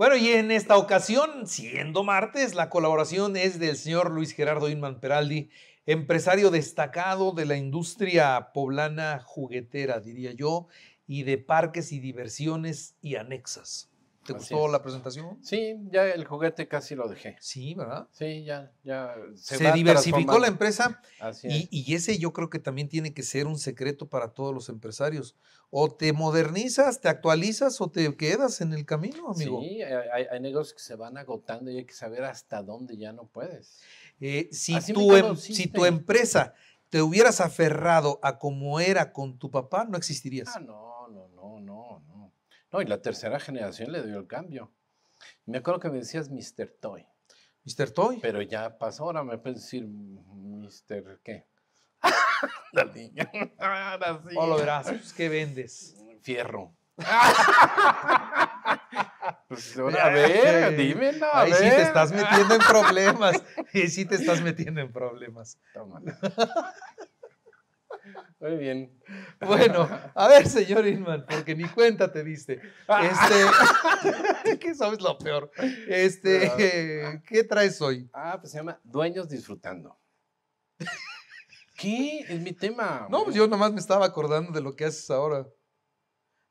Bueno, y en esta ocasión, siendo martes, la colaboración es del señor Luis Gerardo Inman Peraldi, empresario destacado de la industria poblana juguetera, diría yo, y de parques y diversiones y anexas. ¿Te gustó la presentación? Sí, ya el juguete casi lo dejé. Sí, ¿verdad? Sí, ya, ya. Se, diversificó la empresa y, y ese yo creo que también tiene que ser un secreto para todos los empresarios. O te modernizas, te actualizas o te quedas en el camino, amigo. Sí, hay, negocios que se van agotando y hay que saber hasta dónde ya no puedes. Eh, si, tu em, si tu empresa te hubieras aferrado a como era con tu papá, no existirías. Ah, no no, y la tercera generación le dio el cambio. Me acuerdo que me decías Mr. Toy. Mr. Toy. Pero ya pasó, ahora me puedes decir Mr. ¿qué? la niña. ahora O oh, lo verás, pues, ¿qué vendes? Fierro. Pues, a ver, dímelo. A Ahí sí te estás metiendo en problemas. Ahí sí te estás metiendo en problemas. Muy bien. Bueno, a ver, señor Inman, porque ni cuenta te diste. Este, ¿Qué sabes lo peor? Este, ah. ¿Qué traes hoy? Ah, pues se llama Dueños Disfrutando. ¿Qué? Es mi tema. No, pues yo nomás me estaba acordando de lo que haces ahora.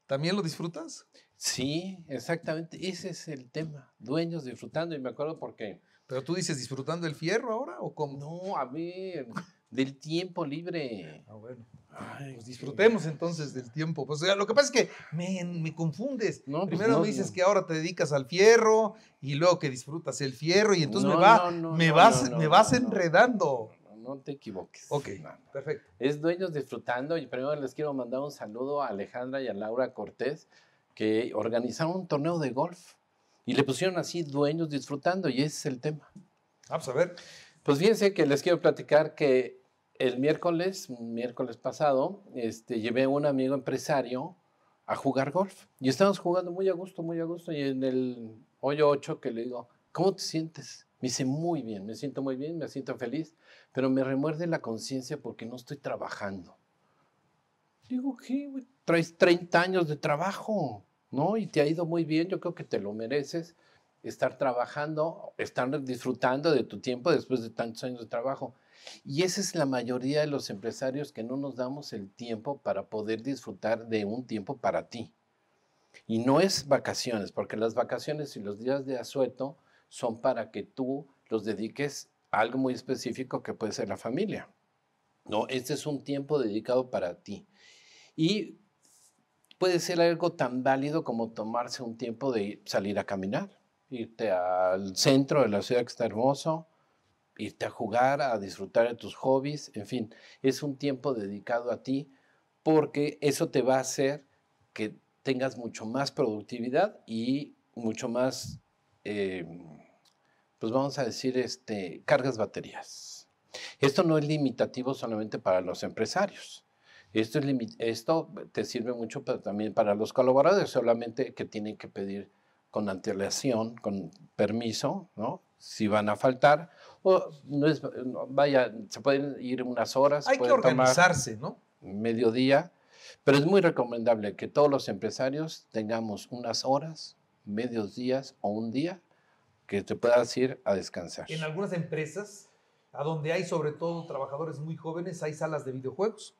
¿También lo disfrutas? Sí, exactamente. Ese es el tema. Dueños disfrutando. Y me acuerdo por qué. ¿Pero tú dices disfrutando el fierro ahora o cómo? No, a ver... Del tiempo libre. Ah, bueno. Pues disfrutemos entonces del tiempo. Pues, sea, lo que pasa es que me, confundes. No, pues Primero me dices que ahora te dedicas al fierro y luego que disfrutas el fierro y entonces me, va, me vas, me vas enredando. No, te equivoques. Ok, perfecto. Es Dueños Disfrutando y primero les quiero mandar un saludo a Alejandra y a Laura Cortés que organizaron un torneo de golf y le pusieron así Dueños Disfrutando y ese es el tema. Vamos ah, pues, a ver. Pues fíjense que les quiero platicar que el miércoles, miércoles pasado, este, llevé a un amigo empresario a jugar golf. Y estábamos jugando muy a gusto, muy a gusto. Y en el hoyo 8 que le digo, ¿cómo te sientes? Me dice, muy bien, me siento muy bien, me siento feliz, pero me remuerde la conciencia porque no estoy trabajando. Digo, ¿qué? Traes 30 años de trabajo, ¿no? Y te ha ido muy bien, yo creo que te lo mereces estar trabajando, estar disfrutando de tu tiempo después de tantos años de trabajo. Y esa es la mayoría de los empresarios que no nos damos el tiempo para poder disfrutar de un tiempo para ti. Y no es vacaciones, porque las vacaciones y los días de asueto son para que tú los dediques a algo muy específico que puede ser la familia. No, este es un tiempo dedicado para ti. Y puede ser algo tan válido como tomarse un tiempo de salir a caminar irte al centro de la ciudad que está hermoso, irte a jugar, a disfrutar de tus hobbies, en fin, es un tiempo dedicado a ti porque eso te va a hacer que tengas mucho más productividad y mucho más, eh, pues vamos a decir, este, cargas baterías. Esto no es limitativo solamente para los empresarios. Esto, es esto te sirve mucho pero también para los colaboradores, solamente que tienen que pedir con antelación, con permiso, ¿no? Si van a faltar, o no es, vaya, se pueden ir unas horas. Hay que organizarse, ¿no? Mediodía, pero es muy recomendable que todos los empresarios tengamos unas horas, medios días o un día que te puedas ir a descansar. En algunas empresas, a donde hay sobre todo trabajadores muy jóvenes, hay salas de videojuegos.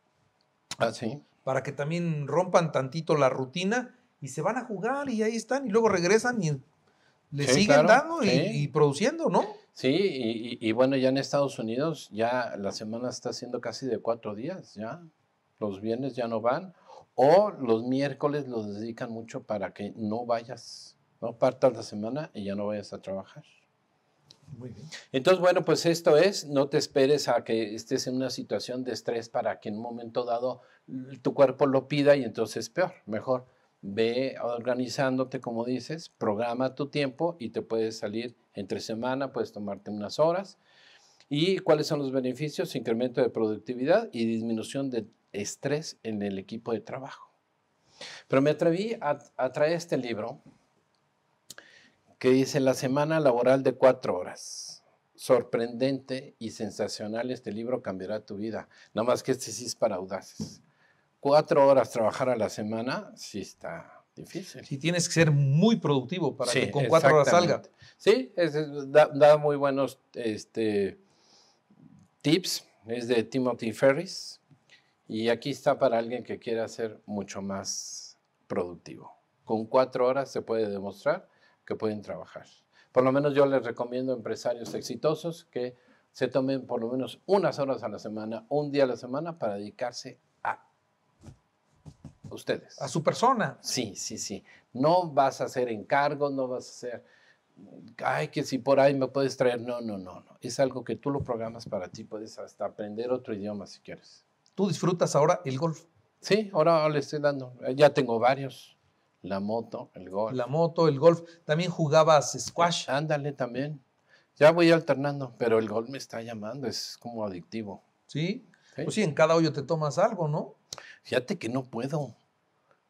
Ah, sí. Para que también rompan tantito la rutina y se van a jugar y ahí están y luego regresan y le siguen dando y, produciendo, ¿no? Sí, y, bueno, ya en Estados Unidos ya la semana está siendo casi de cuatro días, ya los viernes ya no van o los miércoles los dedican mucho para que no vayas, no partas la semana y ya no vayas a trabajar. Muy bien. Entonces, bueno, pues esto es, no te esperes a que estés en una situación de estrés para que en un momento dado tu cuerpo lo pida y entonces peor, mejor ve organizándote, como dices, programa tu tiempo y te puedes salir entre semana, puedes tomarte unas horas. ¿Y cuáles son los beneficios? Incremento de productividad y disminución de estrés en el equipo de trabajo. Pero me atreví a, traer este libro que dice La semana laboral de cuatro horas. Sorprendente y sensacional este libro cambiará tu vida. Nada más que este sí es para audaces cuatro horas trabajar a la semana, sí está difícil. Sí, tienes que ser muy productivo para que con cuatro horas salga. Sí, da, muy buenos este, tips. Es de Timothy Ferris. Y aquí está para alguien que quiera ser mucho más productivo. Con cuatro horas se puede demostrar que pueden trabajar. Por lo menos yo les recomiendo a empresarios exitosos que se tomen por lo menos unas horas a la semana, un día a la semana para dedicarse Ustedes. A su persona. Sí, sí, sí. No vas a hacer encargo, no vas a hacer, ay, que si por ahí me puedes traer. No, no, no, no. Es algo que tú lo programas para ti. Puedes hasta aprender otro idioma si quieres. ¿Tú disfrutas ahora el golf? Sí, ahora le estoy dando. Ya tengo varios. La moto, el golf. La moto, el golf. También jugabas squash. Ándale también. Ya voy alternando, pero el golf me está llamando, es como adictivo. ¿Sí? ¿Sí? Pues sí, en cada hoyo te tomas algo, ¿no? Fíjate que no puedo.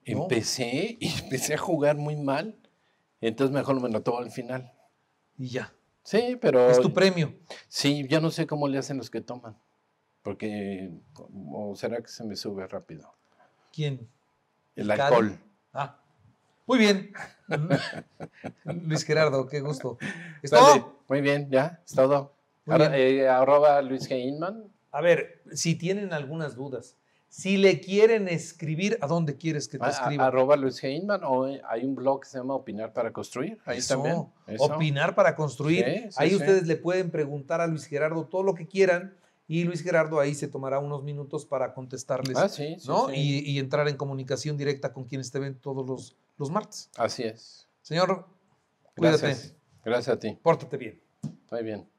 Empecé y empecé a jugar muy mal. Entonces mejor me lo al final. Y ya. Sí, pero... Es tu premio. Sí, yo no sé cómo le hacen los que toman. Porque... ¿O será que se me sube rápido? ¿Quién? El alcohol. Ah. Muy bien. Luis Gerardo, qué gusto. ¿Está Muy bien, ya, ¿está todo. Ahora, eh, arroba Luis G. A ver, si tienen algunas dudas, si le quieren escribir, ¿a dónde quieres que te escriba? escriban? Arroba Luis Heinman o eh, hay un blog que se llama Opinar para Construir. Ahí está. también. Opinar para Construir. ahí ustedes le pueden preguntar a Luis Gerardo todo lo que quieran y Luis Gerardo ahí se tomará unos minutos para contestarles ah, ¿no? Y, y, entrar en comunicación directa con quienes te ven todos los, los martes. Así es. Señor, cuídate. Gracias. Gracias a ti. Pórtate bien. Muy bien.